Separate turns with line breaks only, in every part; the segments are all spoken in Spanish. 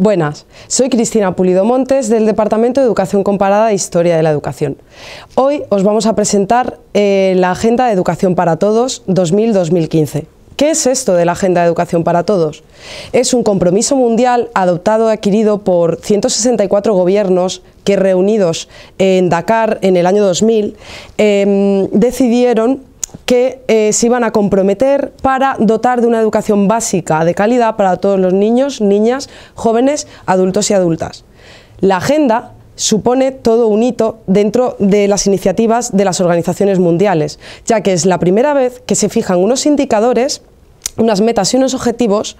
Buenas, soy Cristina Pulido Montes del Departamento de Educación Comparada e Historia de la Educación. Hoy os vamos a presentar eh, la Agenda de Educación para Todos 2000-2015. ¿Qué es esto de la Agenda de Educación para Todos? Es un compromiso mundial adoptado y adquirido por 164 gobiernos que reunidos en Dakar en el año 2000 em, decidieron que eh, se iban a comprometer para dotar de una educación básica de calidad para todos los niños, niñas, jóvenes, adultos y adultas. La agenda supone todo un hito dentro de las iniciativas de las organizaciones mundiales, ya que es la primera vez que se fijan unos indicadores, unas metas y unos objetivos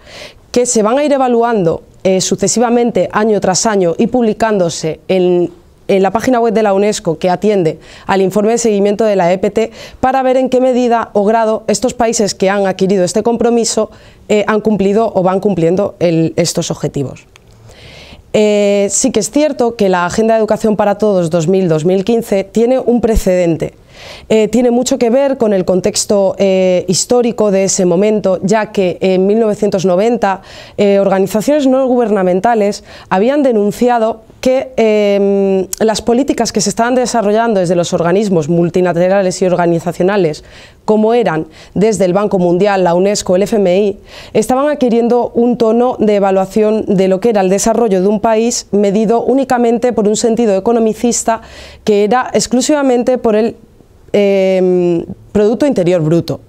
que se van a ir evaluando eh, sucesivamente año tras año y publicándose en en la página web de la UNESCO que atiende al informe de seguimiento de la EPT para ver en qué medida o grado estos países que han adquirido este compromiso eh, han cumplido o van cumpliendo estos objetivos. Eh, sí que es cierto que la Agenda de Educación para Todos 2000-2015 tiene un precedente eh, tiene mucho que ver con el contexto eh, histórico de ese momento, ya que en 1990 eh, organizaciones no gubernamentales habían denunciado que em, las políticas que se estaban desarrollando desde los organismos multilaterales y organizacionales, como eran desde el Banco Mundial, la UNESCO, el FMI, estaban adquiriendo un tono de evaluación de lo que era el desarrollo de un país medido únicamente por un sentido economicista que era exclusivamente por el Em, Producto Interior Bruto.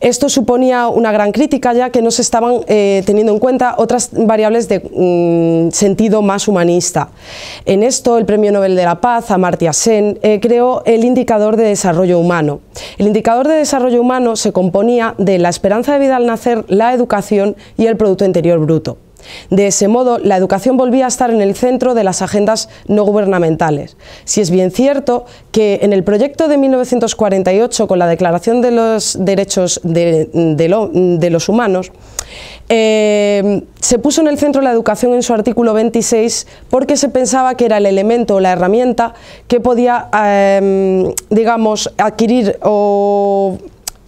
Esto suponía una gran crítica ya que no se estaban eh, teniendo en cuenta otras variables de mm, sentido más humanista. En esto, el Premio Nobel de la Paz, Amartya Sen, eh, creó el Indicador de Desarrollo Humano. El Indicador de Desarrollo Humano se componía de la esperanza de vida al nacer, la educación y el Producto Interior Bruto. De ese modo, la educación volvía a estar en el centro de las agendas no gubernamentales. Si es bien cierto que en el proyecto de 1948, con la Declaración de los Derechos de, los Humanos, eh, se puso en el centro la educación en su artículo 26 porque se pensaba que era el elemento o la herramienta que podía, eh, digamos, adquirir o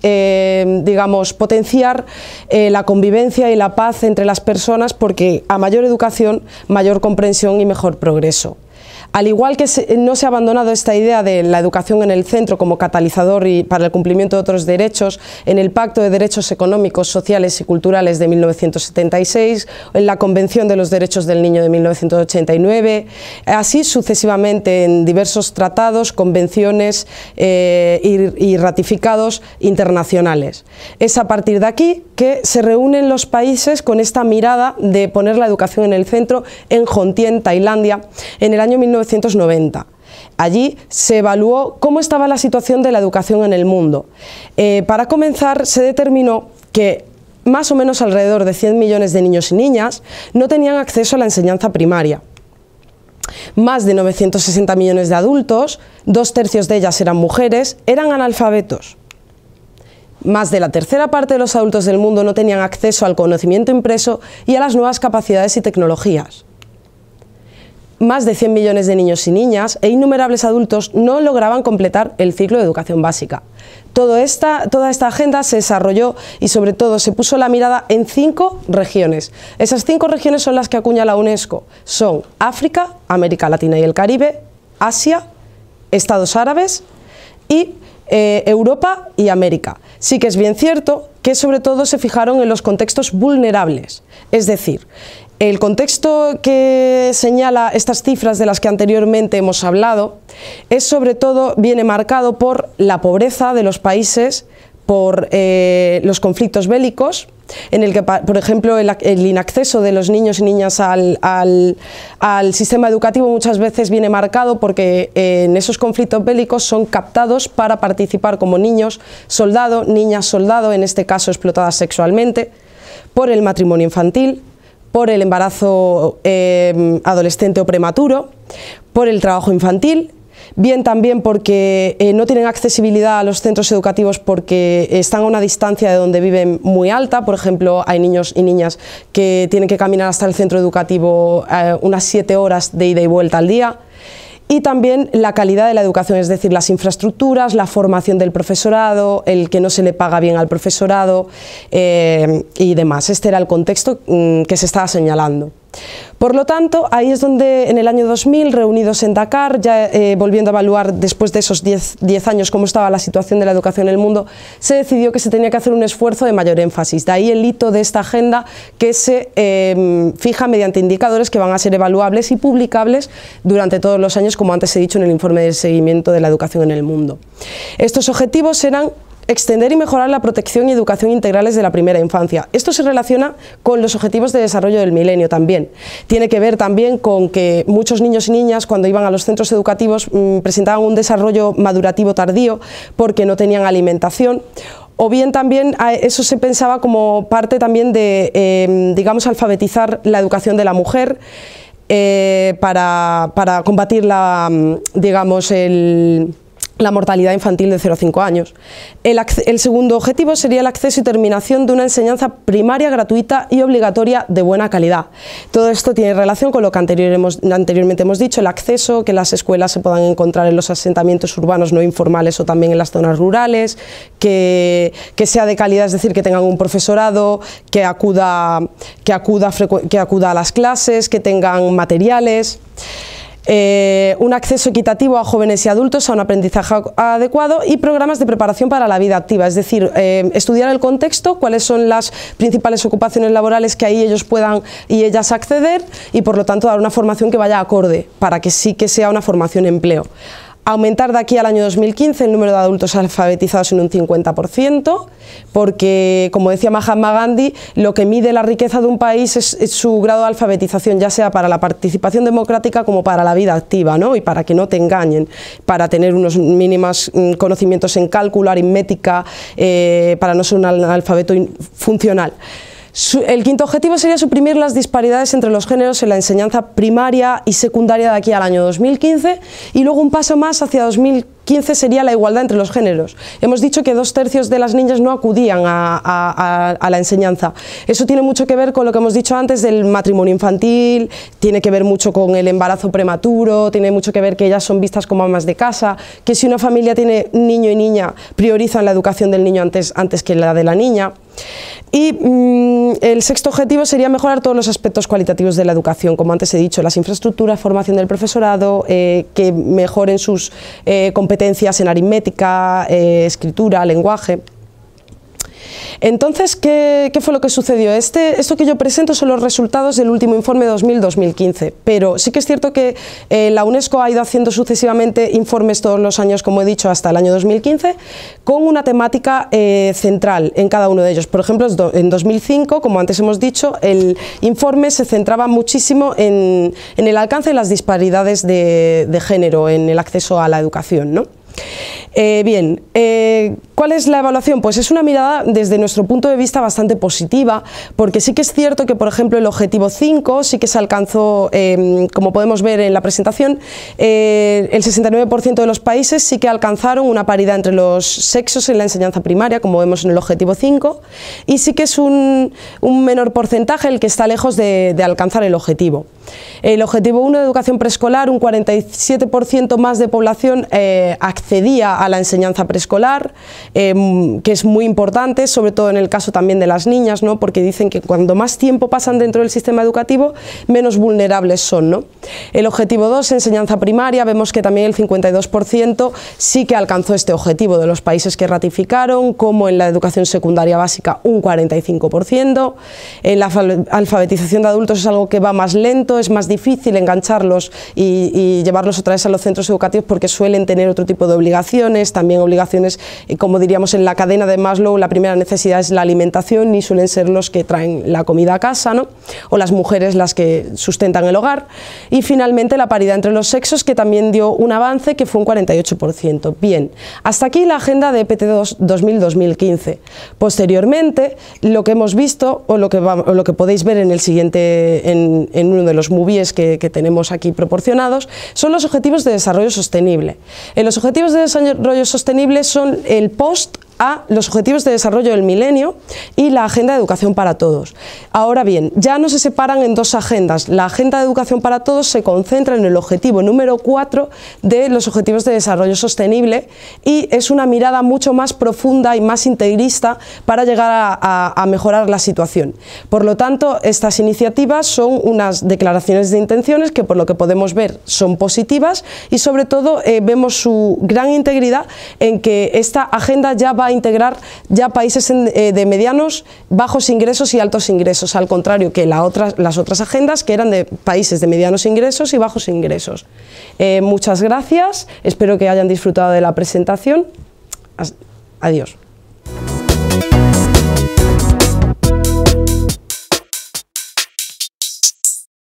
eh, digamos, potenciar eh, la convivencia y la paz entre las personas porque a mayor educación, mayor comprensión y mejor progreso. Al igual que no se ha abandonado esta idea de la educación en el centro como catalizador y para el cumplimiento de otros derechos, en el Pacto de Derechos Económicos, Sociales y Culturales de 1976, en la Convención de los Derechos del Niño de 1989, así sucesivamente en diversos tratados, convenciones eh, y, ratificados internacionales. Es a partir de aquí que se reúnen los países con esta mirada de poner la educación en el centro en Jontien, Tailandia, en el año Allí se evaluó cómo estaba la situación de la educación en el mundo. Eh, para comenzar, se determinó que más o menos alrededor de 100 millones de niños y niñas no tenían acceso a la enseñanza primaria. Más de 960 millones de adultos, dos tercios de ellas eran mujeres, eran analfabetos. Más de la tercera parte de los adultos del mundo no tenían acceso al conocimiento impreso y a las nuevas capacidades y tecnologías más de 100 millones de niños y niñas e innumerables adultos no lograban completar el ciclo de educación básica. esta, toda esta agenda se desarrolló y sobre todo se puso la mirada en cinco regiones. Esas cinco regiones son las que acuña la UNESCO. Son África, América Latina y el Caribe, Asia, Estados Árabes y eh, Europa y América. Sí que es bien cierto que sobre todo se fijaron en los contextos vulnerables, es decir, el contexto que señala estas cifras de las que anteriormente hemos hablado es sobre todo viene marcado por la pobreza de los países por eh, los conflictos bélicos, en el que, por ejemplo, el, inacceso de los niños y niñas al, sistema educativo muchas veces viene marcado porque eh, en esos conflictos bélicos son captados para participar como niños soldado, niñas soldado, en este caso explotadas sexualmente, por el matrimonio infantil, por el embarazo eh, adolescente o prematuro, por el trabajo infantil, bien también porque eh, no tienen accesibilidad a los centros educativos porque están a una distancia de donde viven muy alta, por ejemplo, hay niños y niñas que tienen que caminar hasta el centro educativo eh, unas siete horas de ida y vuelta al día y también la calidad de la educación, es decir, las infraestructuras, la formación del profesorado, el que no se le paga bien al profesorado eh, y demás. Este era el contexto mm, que se estaba señalando. Por lo tanto, ahí es donde en el año 2000, reunidos en Dakar, ya eh, volviendo a evaluar después de esos 10 años cómo estaba la situación de la educación en el mundo, se decidió que se tenía que hacer un esfuerzo de mayor énfasis. De ahí el hito de esta agenda que se em, fija mediante indicadores que van a ser evaluables y publicables durante todos los años, como antes he dicho en el informe de seguimiento de la educación en el mundo. Estos objetivos serán extender y mejorar la protección y educación integrales de la primera infancia. Esto se relaciona con los objetivos de desarrollo del milenio también. Tiene que ver también con que muchos niños y niñas cuando iban a los centros educativos mm, presentaban un desarrollo madurativo tardío porque no tenían alimentación o bien también eso se pensaba como parte también de, em, digamos, alfabetizar la educación de la mujer. Eh, para, para combatir la, mm, digamos, el, la mortalidad infantil de 0 a 5 años. El, segundo objetivo sería el acceso y terminación de una enseñanza primaria gratuita y obligatoria de buena calidad. Todo esto tiene relación con lo que anteriormente hemos dicho, el acceso, que las escuelas se puedan encontrar en los asentamientos urbanos no informales o también en las zonas rurales, que, sea de calidad, es decir, que tengan un profesorado, que acuda, que acuda, que acuda a las clases, que tengan materiales. Eh, un acceso equitativo a jóvenes y adultos a un aprendizaje adecuado y programas de preparación para la vida activa, es decir, eh, estudiar el contexto, cuáles son las principales ocupaciones laborales que ahí ellos puedan y ellas acceder y por lo tanto dar una formación que vaya acorde para que sí que sea una formación empleo aumentar de aquí al año 2015 el número de adultos alfabetizados en un 50%, porque, como decía Mahatma Gandhi, lo que mide la riqueza de un país es, su grado de alfabetización, ya sea para la participación democrática como para la vida activa, ¿no? y para que no te engañen, para tener unos mínimos mm, conocimientos en cálculo, aritmética, eh, para no ser un alfabeto funcional el quinto objetivo sería suprimir las disparidades entre los géneros en la enseñanza primaria y secundaria de aquí al año 2015 y luego un paso más hacia 2015 sería la igualdad entre los géneros. Hemos dicho que dos tercios de las niñas no acudían a, la enseñanza. Eso tiene mucho que ver con lo que hemos dicho antes del matrimonio infantil, tiene que ver mucho con el embarazo prematuro, tiene mucho que ver que ellas son vistas como amas de casa, que si una familia tiene niño y niña priorizan la educación del niño antes, antes que la de la niña. Y mm, el sexto objetivo sería mejorar todos los aspectos cualitativos de la educación, como antes he dicho, las infraestructuras, formación del profesorado, eh, que mejoren sus eh, competencias en aritmética, eh, escritura, lenguaje. Entonces, ¿qué, fue lo que sucedió? Este, esto que yo presento son los resultados del último informe 2000-2015, pero sí que es cierto que eh, la UNESCO ha ido haciendo sucesivamente informes todos los años, como he dicho, hasta el año 2015, con una temática eh, central en cada uno de ellos. Por ejemplo, en 2005, como antes hemos dicho, el informe se centraba muchísimo en, el alcance de las disparidades de, género en el acceso a la educación. Eh, bien, ¿Cuál es la evaluación? Pues es una mirada desde nuestro punto de vista bastante positiva, porque sí que es cierto que, por ejemplo, el objetivo 5 sí que se alcanzó, em, como podemos ver en la presentación, eh, el 69% de los países sí que alcanzaron una paridad entre los sexos en la enseñanza primaria, como vemos en el objetivo 5, y sí que es un, menor porcentaje el que está lejos de, alcanzar el objetivo. El objetivo 1 de educación preescolar, un 47% más de población eh, accedía a la enseñanza preescolar, Em, que es muy importante, sobre todo en el caso también de las niñas, porque dicen que cuando más tiempo pasan dentro del sistema educativo, menos vulnerables son. ¿no? El objetivo 2, enseñanza primaria, vemos que también el 52% sí que alcanzó este objetivo de los países que ratificaron, como en la educación secundaria básica un 45%, en la alfabetización de adultos es algo que va más lento, es más difícil engancharlos y, y llevarlos otra vez a los centros educativos porque suelen tener otro tipo de obligaciones, también obligaciones eh, como diríamos en la cadena de Maslow, la primera necesidad es la alimentación y suelen ser los que traen la comida a casa, ¿no? o las mujeres las que sustentan el hogar. Y finalmente la paridad entre los sexos, que también dio un avance que fue un 48%. Bien, hasta aquí la agenda de EPT 2000-2015. Posteriormente, lo que hemos visto, o lo que, lo que podéis ver en el siguiente, en, uno de los movies que, tenemos aquí proporcionados, son los objetivos de desarrollo sostenible. En eh, los objetivos de desarrollo sostenible son el Most a los Objetivos de Desarrollo del Milenio y la Agenda de Educación para Todos. Ahora bien, ya no se separan en dos agendas. La Agenda de Educación para Todos se concentra en el objetivo número 4 de los Objetivos de Desarrollo Sostenible y es una mirada mucho más profunda y más integrista para llegar a, mejorar la situación. Por lo tanto, estas iniciativas son unas declaraciones de intenciones que por lo que podemos ver son positivas y sobre todo eh, vemos su gran integridad en que esta agenda ya va a integrar ya países eh, de medianos, bajos ingresos y altos ingresos, al contrario que la otras las otras agendas que eran de países de medianos ingresos y bajos ingresos. Eh, muchas gracias, espero que hayan disfrutado de la presentación. Adiós.